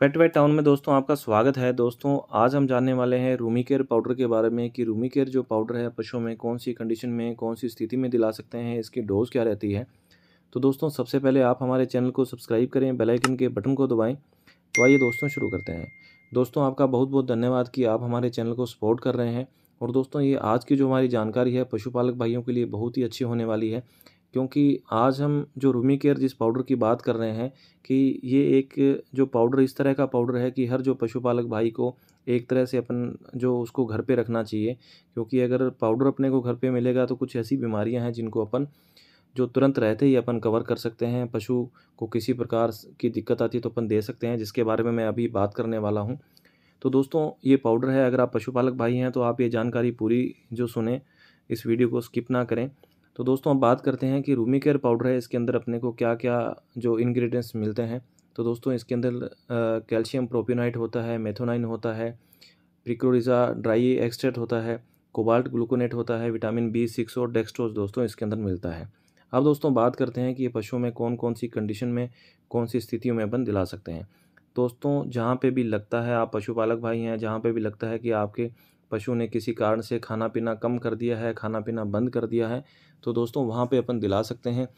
पेट wait town में दोस्तों आपका स्वागत है दोस्तों आज हम जानने वाले हैं रूमी केयर पाउडर के बारे में कि रूमी केयर जो पाउडर है पशुओं में कौन सी कंडीशन में कौन सी स्थिति में दिला सकते हैं इसकी डोज़ क्या रहती है तो दोस्तों सबसे पहले आप हमारे चैनल को सब्सक्राइब करें बेलाइकन के बटन को दबाएँ तो आइए दोस्तों शुरू करते हैं दोस्तों आपका बहुत बहुत धन्यवाद कि आप हमारे चैनल को सपोर्ट कर रहे हैं और दोस्तों ये आज की जो हमारी जानकारी है पशुपालक भाइयों के लिए बहुत ही अच्छी होने वाली है क्योंकि आज हम जो रूमी केयर जिस पाउडर की बात कर रहे हैं कि ये एक जो पाउडर इस तरह का पाउडर है कि हर जो पशुपालक भाई को एक तरह से अपन जो उसको घर पे रखना चाहिए क्योंकि अगर पाउडर अपने को घर पे मिलेगा तो कुछ ऐसी बीमारियां हैं जिनको अपन जो तुरंत रहते ही अपन कवर कर सकते हैं पशु को किसी प्रकार की दिक्कत आती है तो अपन दे सकते हैं जिसके बारे में मैं अभी बात करने वाला हूँ तो दोस्तों ये पाउडर है अगर आप पशुपालक भाई हैं तो आप ये जानकारी पूरी जो सुने इस वीडियो को स्किप ना करें तो दोस्तों अब बात करते हैं कि रूमी केयर पाउडर है इसके अंदर अपने को क्या क्या जो इन्ग्रीडियंट्स मिलते हैं तो दोस्तों इसके अंदर कैल्शियम प्रोपिनाइट होता है मेथोनाइन होता है प्रिक्रोरिजा ड्राई एक्सट्रेट होता है कोबाल्ट ग्लूकोनेट होता है विटामिन बी सिक्स और डेक्सट्रोज दोस्तों इसके अंदर मिलता है अब दोस्तों बात करते हैं कि ये पशुओं में कौन कौन सी कंडीशन में कौन सी स्थितियों में अपन दिला सकते हैं दोस्तों जहाँ पे भी लगता है आप पशुपालक भाई हैं जहाँ पे भी लगता है कि आपके पशु ने किसी कारण से खाना पीना कम कर दिया है खाना पीना बंद कर दिया है तो दोस्तों वहाँ पे अपन दिला सकते हैं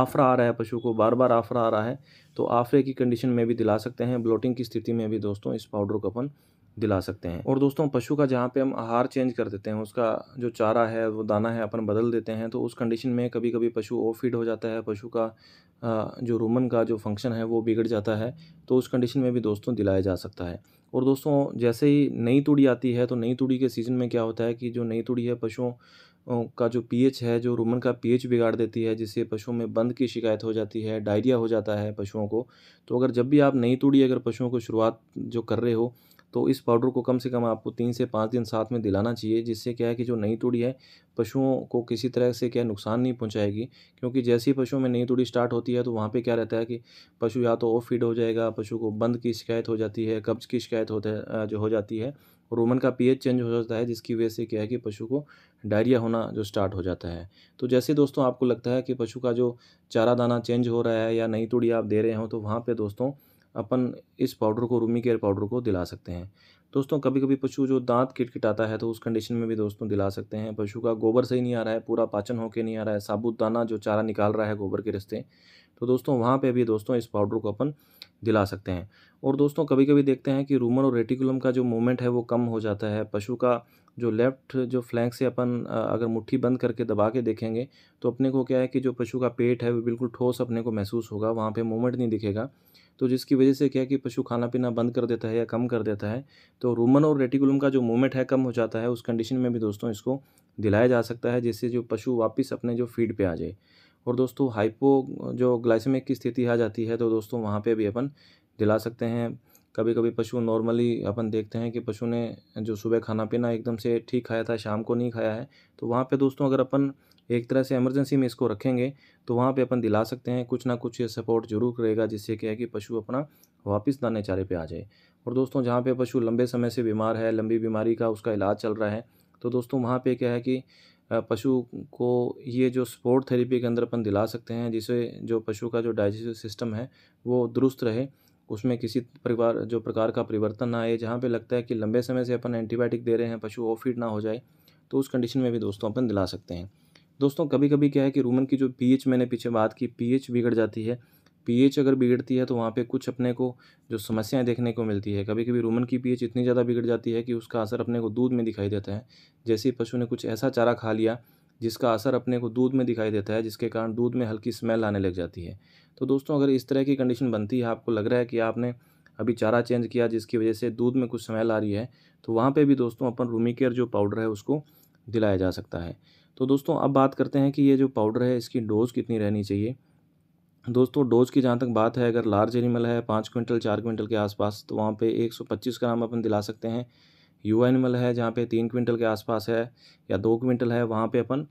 आफरा आ रहा है पशु को बार बार आफरा आ रहा है तो आफरे की कंडीशन में भी दिला सकते हैं ब्लोटिंग की स्थिति में भी दोस्तों इस पाउडर को अपन दिला सकते हैं और दोस्तों पशु का जहाँ पे हम आहार चेंज कर देते हैं उसका जो चारा है वो दाना है अपन बदल देते हैं तो उस कंडीशन में कभी कभी पशु ओ फीड हो जाता है पशु का जो रूमन का जो फंक्शन है वो बिगड़ जाता है तो उस कंडीशन में भी दोस्तों दिलाया जा सकता है और दोस्तों जैसे ही नई तुड़ी आती है तो नई तुड़ी के सीज़न में क्या होता है कि जो नई तुड़ी है पशुओं का जो पीएच है जो रूमन का पीएच बिगाड़ देती है जिससे पशुओं में बंद की शिकायत हो जाती है डायरिया हो जाता है पशुओं को तो अगर जब भी आप नई तुड़ी अगर पशुओं को शुरुआत जो कर रहे हो तो इस पाउडर को कम से कम आपको तीन से पाँच दिन साथ में दिलाना चाहिए जिससे क्या है कि जो नई तुड़ी है पशुओं को किसी तरह से क्या नुकसान नहीं पहुंचाएगी क्योंकि जैसे ही पशुओं में नई तुड़ी स्टार्ट होती है तो वहाँ पे क्या रहता है कि पशु या तो ऑफ फीड हो जाएगा पशु को बंद की शिकायत हो जाती है कब्ज की शिकायत होता है जो हो जाती है रोमन का पीएच चेंज हो जाता है जिसकी वजह से क्या है कि पशु को डायरिया होना जो स्टार्ट हो जाता है तो जैसे दोस्तों आपको लगता है कि पशु का जो चारा दाना चेंज हो रहा है या नई तुड़ी आप दे रहे हो तो वहाँ पर दोस्तों अपन इस पाउडर को रूमी केयर पाउडर को दिला सकते हैं दोस्तों कभी कभी पशु जो दांत किटकिटाता है तो उस कंडीशन में भी दोस्तों दिला सकते हैं पशु का गोबर सही नहीं आ रहा है पूरा पाचन होके नहीं आ रहा है साबुत दाना जो चारा निकाल रहा है गोबर के रस्ते तो दोस्तों वहाँ पर भी दोस्तों इस पाउडर को अपन दिला सकते हैं और दोस्तों कभी कभी देखते हैं कि रूमर और रेटिकुलम का जो मूवमेंट है वो कम हो जाता है पशु का जो लेफ्ट जो फ्लैंक से अपन अगर मुट्ठी बंद करके दबा के देखेंगे तो अपने को क्या है कि जो पशु का पेट है वो बिल्कुल ठोस अपने को महसूस होगा वहाँ पर मूवमेंट नहीं दिखेगा तो जिसकी वजह से क्या है कि पशु खाना पीना बंद कर देता है या कम कर देता है तो रूमन और रेटिकुलम का जो मूवमेंट है कम हो जाता है उस कंडीशन में भी दोस्तों इसको दिलाया जा सकता है जिससे जो पशु वापस अपने जो फीड पर आ जाए और दोस्तों हाइपो जो ग्लाइसमिक की स्थिति आ जाती है तो दोस्तों वहाँ पर भी अपन दिला सकते हैं कभी कभी पशु नॉर्मली अपन देखते हैं कि पशु ने जो सुबह खाना पीना एकदम से ठीक खाया था शाम को नहीं खाया है तो वहाँ पे दोस्तों अगर अपन एक तरह से एमरजेंसी में इसको रखेंगे तो वहाँ पे अपन दिला सकते हैं कुछ ना कुछ ये सपोर्ट जरूर करेगा जिससे क्या है कि पशु अपना वापस दाने चारे पे आ जाए और दोस्तों जहाँ पे पशु लंबे समय से बीमार है लंबी बीमारी का उसका इलाज चल रहा है तो दोस्तों वहाँ पर क्या है कि पशु को ये जो स्पोर्ट थेरेपी के अंदर अपन दिला सकते हैं जिससे जो पशु का जो डाइजेस्टिव सिस्टम है वो दुरुस्त रहे उसमें किसी परिवार जो प्रकार का परिवर्तन ना आए जहाँ पे लगता है कि लंबे समय से अपन एंटीबायोटिक दे रहे हैं पशु ऑफ फीड ना हो जाए तो उस कंडीशन में भी दोस्तों अपन दिला सकते हैं दोस्तों कभी कभी क्या है कि रूमन की जो पीएच मैंने पीछे बात की पीएच बिगड़ जाती है पीएच अगर बिगड़ती है तो वहाँ पे कुछ अपने को जो समस्याएं देखने को मिलती है कभी कभी रूमन की पीएच इतनी ज़्यादा बिगड़ जाती है कि उसका असर अपने को दूध में दिखाई देता है जैसे पशु ने कुछ ऐसा चारा खा लिया जिसका असर अपने को दूध में दिखाई देता है जिसके कारण दूध में हल्की स्मेल आने लग जाती है तो दोस्तों अगर इस तरह की कंडीशन बनती है आपको लग रहा है कि आपने अभी चारा चेंज किया जिसकी वजह से दूध में कुछ स्मेल आ रही है तो वहाँ पर भी दोस्तों अपन रूमी केयर जो पाउडर है उसको दिलाया जा सकता है तो दोस्तों अब बात करते हैं कि ये जो पाउडर है इसकी डोज़ कितनी रहनी चाहिए दोस्तों डोज़ की जहाँ तक बात है अगर लार्ज एनिमल है पाँच क्विंटल चार क्विंटल के आसपास तो वहाँ पे 125 ग्राम अपन दिला सकते हैं यू एनिमल है जहाँ पे तीन क्विंटल के आसपास है या दो क्विंटल है वहाँ पे अपन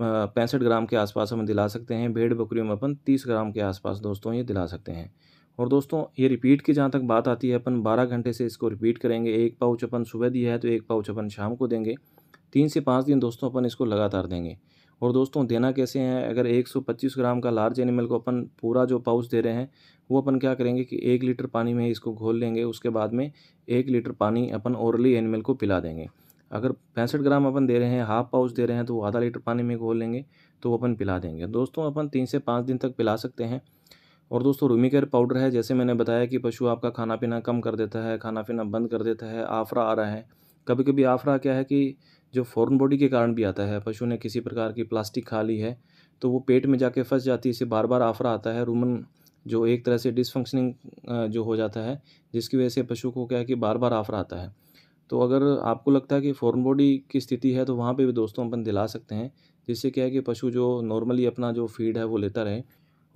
पैंसठ ग्राम के आसपास हम दिला सकते हैं भेड़ बकरियों में अपन तीस ग्राम के आसपास दोस्तों ये दिला सकते हैं और दोस्तों ये रिपीट की जहाँ तक बात आती है अपन बारह घंटे से इसको रिपीट करेंगे एक पाउच अपन सुबह दिया है तो एक पाउच अपन शाम को देंगे तीन से पाँच दिन दोस्तों अपन इसको लगातार देंगे और दोस्तों देना कैसे हैं अगर 125 ग्राम का लार्ज एनिमल को अपन पूरा जो पाउच दे रहे हैं वो अपन क्या करेंगे कि एक लीटर पानी में इसको घोल लेंगे उसके बाद में एक लीटर पानी अपन ओरली एनिमल को पिला देंगे अगर पैंसठ ग्राम अपन दे रहे हैं हाफ पाउच दे रहे हैं तो आधा लीटर पानी में घोल लेंगे तो वो अपन पिला देंगे दोस्तों अपन तीन से पाँच दिन तक पिला सकते हैं और दोस्तों रूमिकेयर पाउडर है जैसे मैंने बताया कि पशु आपका खाना पीना कम कर देता है खाना पीना बंद कर देता है आफरा आ रहा है कभी कभी आफरा क्या है कि जो फ़ॉरन बॉडी के कारण भी आता है पशु ने किसी प्रकार की प्लास्टिक खा ली है तो वो पेट में जाके फंस जाती है इससे बार बार आफरा आता है रूमन जो एक तरह से डिसफंक्शनिंग जो हो जाता है जिसकी वजह से पशु को क्या है कि बार बार आफरा आता है तो अगर आपको लगता है कि फ़ॉरन बॉडी की स्थिति है तो वहाँ पर भी दोस्तों अपन दिला सकते हैं जिससे क्या है कि पशु जो नॉर्मली अपना जो फीड है वो लेता रहे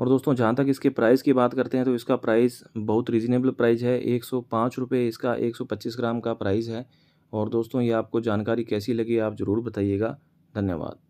और दोस्तों जहाँ तक इसके प्राइस की बात करते हैं तो इसका प्राइस बहुत रीज़नेबल प्राइस है एक सौ पाँच रुपये इसका एक सौ पच्चीस ग्राम का प्राइस है और दोस्तों ये आपको जानकारी कैसी लगी आप ज़रूर बताइएगा धन्यवाद